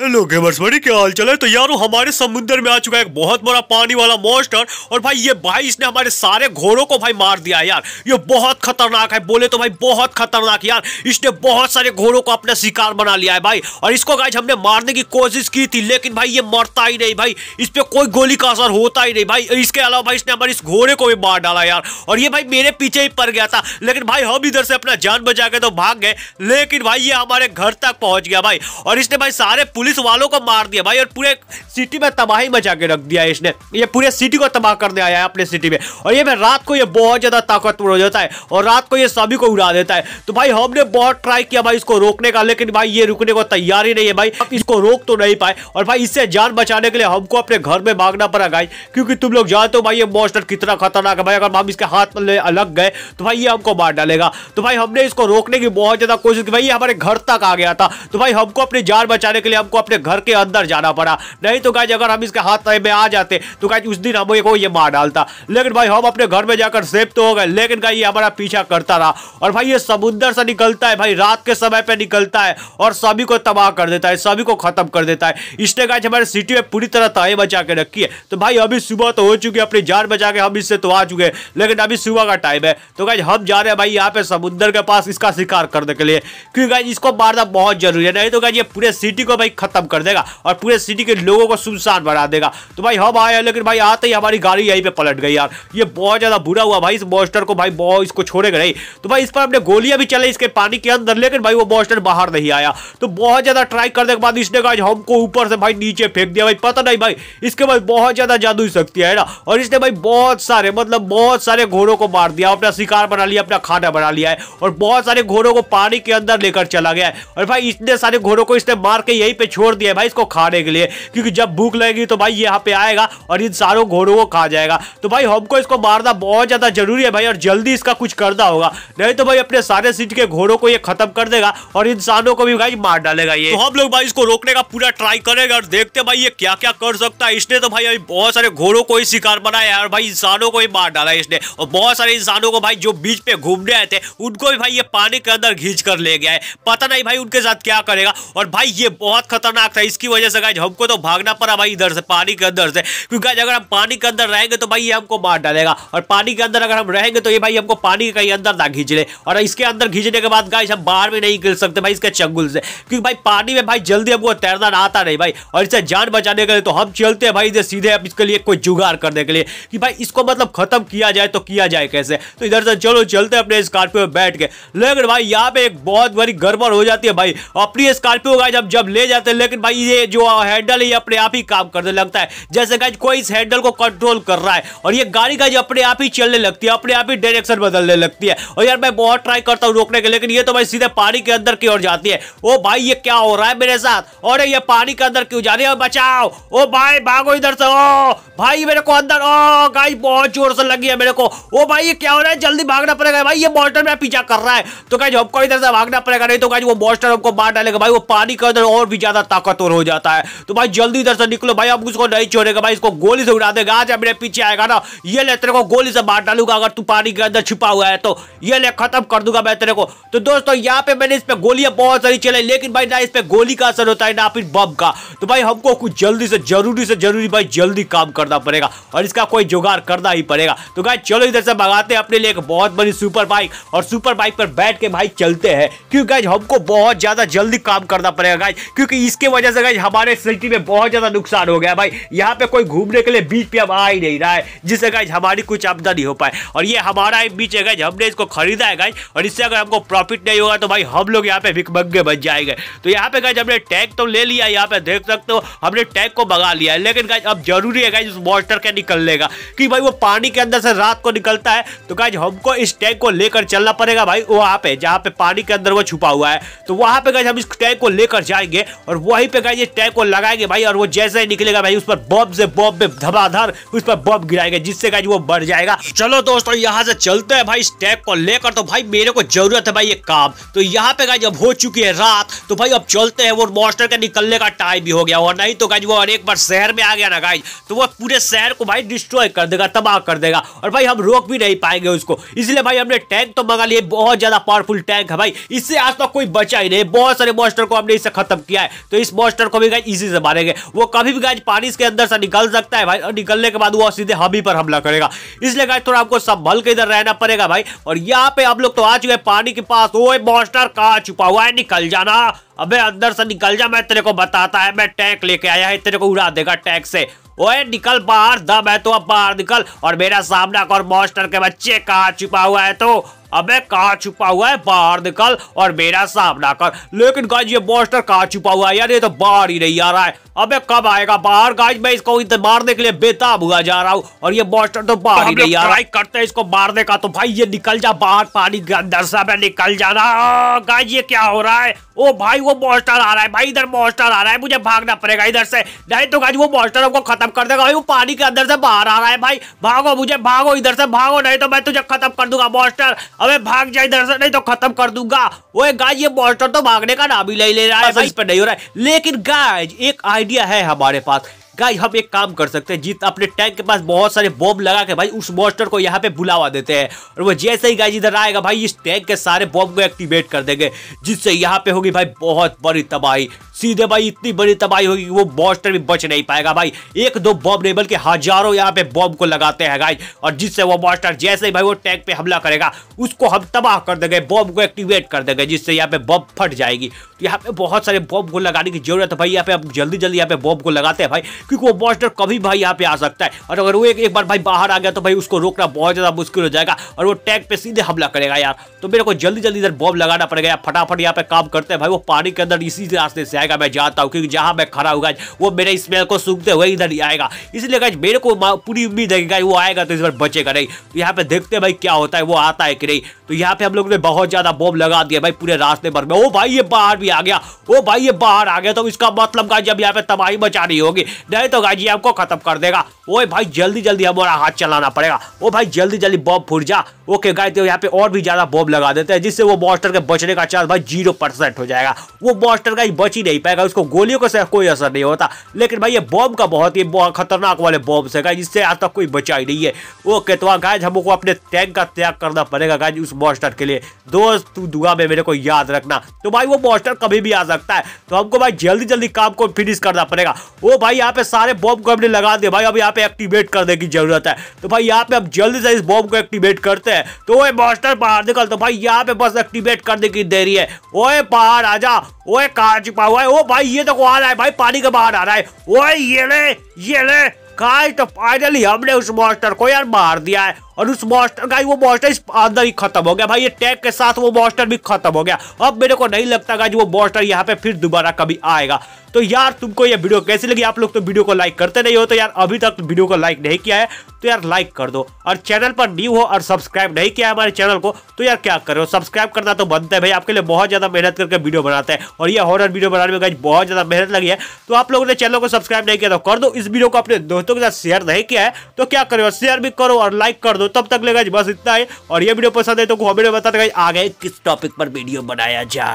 hello gamers बड़ी क्या हाल चल है तो यारो हमारे समुद्र में आ चुका है एक बहुत बड़ा पानी वाला मॉन्स्टर और भाई ये भाई इसने हमारे सारे घोड़ों को भाई मार दिया यार ये बहुत खतरनाक है बोले तो भाई बहुत खतरनाक यार इसने बहुत सारे घोड़ों को अपना शिकार बना लिया है भाई और इसको गाइज हमने मारने की कोशिश की थी लेकिन भाई ये मरता ही नहीं भाई इस पर कोई गोली का असर होता ही नहीं भाई इसके अलावा भाई इसने हमारे इस घोड़े को भी मार डाला यार और ये भाई मेरे पीछे ही पड़ गया था लेकिन भाई हम इधर से अपना जान बचा के तो भाग गए लेकिन भाई ये हमारे घर तक पहुँच गया भाई और इसने भाई सारे पुलिस वालों को मार दिया भाई और पूरे सिटी में तबाही मचा के रख दिया इसने ये पूरे सिटी को तबाह करने आया है अपने सिटी में और ये मैं रात को ये बहुत ज़्यादा ताकतवर हो जाता है और रात को ये सभी को उड़ा देता है तो भाई हमने बहुत ट्राई किया भाई इसको रोकने का लेकिन भाई ये रुकने को तैयार ही नहीं है भाई इसको रोक तो नहीं पाए और भाई इससे जान बचाने के लिए हमको अपने घर में भागना पड़ा गाई क्योंकि तुम लोग जानते हो भाई ये मोस्टर कितना खतरनाक है भाई अगर हम इसके हाथ में अलग गए तो भाई ये हमको मार डालेगा तो भाई हमने इसको रोकने की बहुत ज़्यादा कोशिश की भाई ये हमारे घर तक आ गया था तो भाई हमको अपनी जान बचाने के लिए हम हमको अपने घर के अंदर जाना पड़ा नहीं तो गाय अगर हम इसके हाथ में आ जाते तो गाय उस दिन हमको को ये मार डालता लेकिन भाई हम अपने घर में जाकर सेफ तो हो गए लेकिन गाय ये हमारा पीछा करता रहा और भाई ये समुद्र से निकलता है भाई रात के समय पर निकलता है और सभी को तबाह कर देता है सभी को खत्म कर देता है इसने गाय हमारे सिटी में पूरी तरह तय बचा के रखी है तो भाई अभी सुबह तो हो चुकी है अपनी जान बचा के हम इससे तो आ चुके हैं लेकिन अभी सुबह का टाइम है तो गाय हम जा रहे हैं भाई यहाँ पे समुद्र के पास इसका शिकार करने के लिए क्योंकि इसको मारना बहुत जरूरी है नहीं तो गाइज ये पूरे सिटी को भाई खत्म कर देगा और पूरे सिटी के लोगों को सुनसान बना देगा तो भाई हम आए हैं लेकिन भाई आते ही हमारी गाड़ी यहीं पर पलट गई यार ये बहुत ज़्यादा बुरा हुआ भाई इस मॉस्टर को भाई बहुत इसको छोड़ेगा नहीं तो भाई इस पर हमने गोलियां भी चले इसके पानी के अंदर लेकिन भाई वो मॉस्टर बाहर नहीं आया तो बहुत ज़्यादा ट्राई करने के बाद इसने कहा हमको ऊपर से भाई नीचे फेंक दिया भाई पता नहीं भाई इसके बाद बहुत ज़्यादा जादू शक्ति है ना और इसने भाई बहुत सारे मतलब बहुत सारे घोड़ों को मार दिया अपना शिकार बना लिया अपना खाना बना लिया है और बहुत सारे घोड़ों को पानी के अंदर लेकर चला गया है और भाई इतने सारे घोड़ों को इसने मार के यहीं पे छोड़ दिया भाई इसको खाने के लिए क्योंकि जब भूख लगेगी तो भाई यहाँ पे आएगा और इन सारों घोड़ों को खा जाएगा तो भाई हमको इसको मारना बहुत ज़्यादा जरूरी है भाई और जल्दी इसका कुछ करना होगा नहीं तो भाई अपने सारे सिटी के घोड़ों को ये खत्म कर देगा और इंसानों को भी भाई मार डालेगा ये तो हम लोग भाई इसको रोकने का पूरा ट्राई करेंगे और देखते भाई ये क्या क्या कर सकता है इसने तो भाई अभी बहुत सारे घोड़ों को ही शिकार बनाया और भाई इंसानों को ही मार डाला इसने और बहुत सारे इंसानों को भाई जो बीच पे घूमने आए थे उनको भी भाई ये पानी के अंदर घींच कर ले गया है पता नहीं भाई उनके साथ क्या करेगा और भाई ये बहुत खतरनाक था इसकी वजह से गाइज हमको तो भागना पड़ा भाई इधर से पानी के अंदर से क्योंकि अगर हम पानी के अंदर रहेंगे तो भाई ये हमको मार डालेगा और पानी के अंदर अगर हम रहेंगे तो ये भाई हमको पानी के कहीं अंदर ना खींच ले और इसके अंदर खींचने के बाद गाइज हम बाहर भी नहीं निकल सकते भाई इसके चंगुल से क्योंकि भाई पानी में भाई जल्दी हमको तैरना आता नहीं भाई और इसे जान बचाने के लिए तो हम चलते हैं भाई इधर सीधे अब इसके लिए कोई जुगाड़ करने के लिए कि भाई इसको मतलब खत्म किया जाए तो किया जाए कैसे तो इधर से चलो चलते अपने स्कॉर्पियो बैठ के लेकिन भाई यहाँ पे एक बहुत बड़ी गड़बड़ हो जाती है भाई अपनी स्कॉर्पियो गाइज हम जब ले जाते सकते लेकिन भाई ये जो हैंडल है ये अपने आप ही काम करने लगता है जैसे गाइज कोई इस हैंडल को कंट्रोल कर रहा है और ये गाड़ी गाइज अपने आप ही चलने लगती है अपने आप ही डायरेक्शन बदलने लगती है और यार मैं बहुत ट्राई करता हूँ रोकने के लेकिन ये तो भाई सीधे पानी के अंदर की ओर जाती है ओ भाई ये क्या हो रहा है मेरे साथ और ये पानी के अंदर क्यों जा रही है बचाओ ओ भाई भागो इधर से ओ भाई मेरे को अंदर ओ गाइज बहुत जोर से लगी है मेरे को ओ भाई ये क्या हो रहा है जल्दी भागना पड़ेगा भाई ये मॉन्स्टर मेरा पीछा कर रहा है तो गाइज हमको इधर से भागना पड़ेगा नहीं तो गाइज वो मॉन्स्टर हमको मार डालेगा भाई वो पानी के अंदर और भी ज्यादा ज़्यादा ताकतवर हो जाता है तो भाई जल्दी इधर से निकलो भाई अब उसको नहीं छोड़ेगा भाई इसको गोली से उड़ा देगा आज मेरे पीछे आएगा ना ये ले तेरे को गोली से मार डालूंगा अगर तू पानी के अंदर छिपा हुआ है तो ये ले खत्म कर दूंगा मैं तेरे को तो दोस्तों यहाँ पे मैंने इस पर गोलियां बहुत सारी चलाई लेकिन भाई ना इस पर गोली का असर होता है ना फिर बम का तो भाई हमको कुछ जल्दी से जरूरी से जरूरी भाई जल्दी काम करना पड़ेगा और इसका कोई जुगाड़ करना ही पड़ेगा तो भाई चलो इधर से मंगाते हैं अपने लिए एक बहुत बड़ी सुपर बाइक और सुपर बाइक पर बैठ के भाई चलते हैं क्योंकि हमको बहुत ज्यादा जल्दी काम करना पड़ेगा क्योंकि इसके वजह से भाई हमारे सिटी में बहुत ज़्यादा नुकसान हो गया भाई यहाँ पे कोई घूमने के लिए बीच पे अब आ ही नहीं रहा है जिससे गाइज हमारी कुछ आमदनी हो पाए और ये हमारा ही बीच है गाइज हमने इसको खरीदा है गाइज और इससे अगर हमको प्रॉफिट नहीं होगा तो भाई हम लोग यहाँ पे भिकमंगे बच जाएंगे तो यहाँ पे गाइज हमने टैग तो ले लिया यहाँ पे देख सकते हो हमने टैग को मंगा लिया है लेकिन गाइज अब जरूरी है गाइज उस मॉन्स्टर के निकलने का कि भाई वो पानी के अंदर से रात को निकलता है तो गाइज हमको इस टैग को लेकर चलना पड़ेगा भाई वहाँ पे जहाँ पे पानी के अंदर वो छुपा हुआ है तो वहाँ पे गाइज हम इस टैग को लेकर जाएंगे और वही पे गाइज टैग को लगाएंगे भाई और वो जैसे ही निकलेगा भाई उस पर बॉब से बॉब में धबाधर उस पर बॉब गिराएगा जिससे गाइज वो बढ़ जाएगा चलो दोस्तों यहाँ से चलते हैं भाई इस टैग को लेकर तो भाई मेरे को जरूरत है भाई ये काम तो यहाँ पे गाइज अब हो चुकी है रात तो भाई अब चलते हैं वो मॉस्टर के निकलने का टाइम भी हो गया और नहीं तो गाइज वो और एक बार शहर में आ गया ना गाइज तो वो पूरे शहर को भाई डिस्ट्रॉय कर देगा तबाह कर देगा और भाई हम रोक भी नहीं पाएंगे उसको इसलिए भाई हमने टैंक तो मंगा लिया बहुत ज्यादा पावरफुल टैंक है भाई इससे आज तक तो कोई बचा ही नहीं बहुत सारे मॉस्टर को हमने इसे खत्म किया है तो इस मॉन्स्टर को भी गाय इसी से मारेंगे वो कभी भी गाय पानी के अंदर से निकल सकता है भाई और निकलने के बाद वो सीधे हम पर हमला करेगा इसलिए गाय थोड़ा आपको संभल के इधर रहना पड़ेगा भाई और यहाँ पे आप लोग तो आ चुके पानी के पास वो मॉन्स्टर कहाँ छुपा हुआ है निकल जाना अबे अंदर से निकल जा मैं तेरे को बताता है मैं टैंक लेके आया है तेरे को उड़ा देगा टैंक से ओए निकल बाहर दम है तो अब बाहर निकल और मेरा सामना कर मॉन्स्टर के बच्चे कहा छुपा हुआ है तो अबे कहा छुपा हुआ है बाहर निकल और मेरा सामना कर लेकिन गाइज ये मॉन्स्टर कहा छुपा हुआ है यार ये तो बाहर ही नहीं आ रहा है अबे कब आएगा बाहर गाइज मैं इसको मारने के लिए बेताब हुआ जा रहा हूँ और ये मॉन्स्टर तो बाहर तो ही नहीं आ रहा है करते इसको मारने का तो भाई ये निकल जा बाहर पानी के अंदर से मैं निकल जाना गाइज हाँ, ये क्या हो रहा है ओ भाई वो मॉन्स्टर आ रहा है भाई इधर मॉन्स्टर आ रहा है मुझे भागना पड़ेगा इधर से नहीं तो गाइज वो मॉन्स्टर हमको खत्म कर देगा भाई वो पानी के अंदर से बाहर आ रहा है भाई भागो मुझे भागो इधर से भागो नहीं तो मैं तुझे खत्म कर दूंगा मॉन्स्टर अबे भाग जाए इधर से नहीं तो खत्म कर दूंगा वो गाय ये मॉन्स्टर तो भागने का नाम ही नहीं ले रहा है इस पर नहीं हो रहा है लेकिन गाय एक आइडिया है हमारे पास गाइस हम एक काम कर सकते हैं जीत अपने टैंक के पास बहुत सारे बॉम्ब लगा के भाई उस मॉन्स्टर को यहाँ पे बुलावा देते हैं और वो जैसे ही गाइस इधर आएगा भाई इस टैंक के सारे बॉम्ब को एक्टिवेट कर देंगे जिससे यहाँ पे होगी भाई बहुत बड़ी तबाही सीधे भाई इतनी बड़ी तबाही होगी कि वो मॉन्स्टर भी बच नहीं पाएगा भाई एक दो बॉम्ब नहीं बल्कि हजारों यहाँ पे बॉम्ब को लगाते हैं गाइस और जिससे वो मॉन्स्टर जैसे ही भाई वो टैंक पे हमला करेगा उसको हम तबाह कर देंगे बॉम्ब को एक्टिवेट कर देंगे जिससे यहाँ पे बॉम्ब फट जाएगी तो यहाँ पे बहुत सारे बॉम्ब को लगाने की जरूरत है भाई यहाँ पे हम जल्दी जल्दी यहाँ पे बॉम्ब को लगाते हैं भाई क्योंकि वो मॉस्टर कभी भाई यहाँ पे आ सकता है और अगर वो एक, एक बार भाई बाहर आ गया तो भाई उसको रोकना बहुत ज़्यादा मुश्किल हो जाएगा और वो टैंक पे सीधे हमला करेगा यार तो मेरे को जल्दी जल्दी इधर बॉब लगाना पड़ेगा फटाफट यहाँ पे काम करते हैं भाई वो पानी के अंदर इसी रास्ते से आएगा मैं जाता हूँ क्योंकि जहाँ मैं खड़ा हुआ वो मेरे स्मेल को सूखते हुए इधर ही आएगा इसलिए गाइज मेरे को पूरी उम्मीद है कि वो आएगा तो इस बार बचेगा नहीं तो यहाँ पे देखते हैं भाई क्या होता है वो आता है कि नहीं तो यहाँ पे हम लोग ने बहुत ज़्यादा बॉब लगा दिया भाई पूरे रास्ते भर में ओ भाई ये बाहर भी आ गया ओ भाई ये बाहर आ गया तो इसका मतलब गाइज जब यहाँ पे तबाही बचानी होगी नहीं तो गाजी आपको खत्म कर देगा ओए भाई जल्दी जल्दी हमारा हाथ चलाना पड़ेगा ओ भाई जल्दी जल्दी बॉब फूट जा ओके गाय तो यहाँ पे और भी ज्यादा बॉब लगा देते हैं जिससे वो बॉस्टर के बचने का चांस भाई जीरो परसेंट हो जाएगा वो बॉस्टर का बच ही नहीं पाएगा उसको गोलियों का कोई असर नहीं होता लेकिन भाई ये बॉम्ब का बहुत ही खतरनाक वाले बॉम्ब से गाय जिससे आज तक कोई बचा ही नहीं है ओके तो हाँ गाय हमको अपने टैंक का त्याग करना पड़ेगा गाय उस बॉस्टर के लिए दोस्त तू दुआ में मेरे को याद रखना तो भाई वो बॉस्टर कभी भी आ सकता है तो हमको भाई जल्दी जल्दी काम को फिनिश करना पड़ेगा वो भाई यहाँ पे पे सारे बॉब को हमने लगा दिया भाई अब यहाँ पे एक्टिवेट करने की जरूरत है तो भाई यहाँ पे अब जल्दी से इस बॉब को एक्टिवेट करते हैं तो वो मास्टर बाहर निकल तो भाई यहाँ पे बस एक्टिवेट करने की देरी है ओए बाहर आ जा ओए कहा छिपा हुआ है ओ भाई ये तो आ रहा है भाई पानी के बाहर आ रहा है ओए ये ले ये ले तो फाइनली हमने उस मास्टर को यार मार दिया है और उस मॉस्टर का वो इस अंदर ही खत्म हो गया भाई ये टैग के साथ वो मॉस्टर भी खत्म हो गया अब मेरे को नहीं लगता गाई वो बॉस्टर यहाँ पे फिर दोबारा कभी आएगा तो यार तुमको ये वीडियो कैसी लगी आप लोग तो वीडियो को लाइक करते नहीं हो तो यार अभी तक तो वीडियो को लाइक नहीं किया है तो यार लाइक कर दो और चैनल पर न्यू हो और सब्सक्राइब नहीं किया है हमारे चैनल को तो यार क्या करो सब्सक्राइब करना तो बनता है भाई आपके लिए बहुत ज़्यादा मेहनत करके वीडियो बनाते हैं और ये हॉर वीडियो बनाने में गाइज बहुत ज़्यादा मेहनत लगी है तो आप लोगों ने चैनल को सब्सक्राइब नहीं किया तो कर दो इस वीडियो को अपने दोस्तों के साथ शेयर नहीं किया है तो क्या करो शेयर भी करो और लाइक कर दो दो तो तब तक लेगा बस इतना है और ये वीडियो पसंद है तो कॉमेंट में बताते आगे किस टॉपिक पर वीडियो बनाया जाए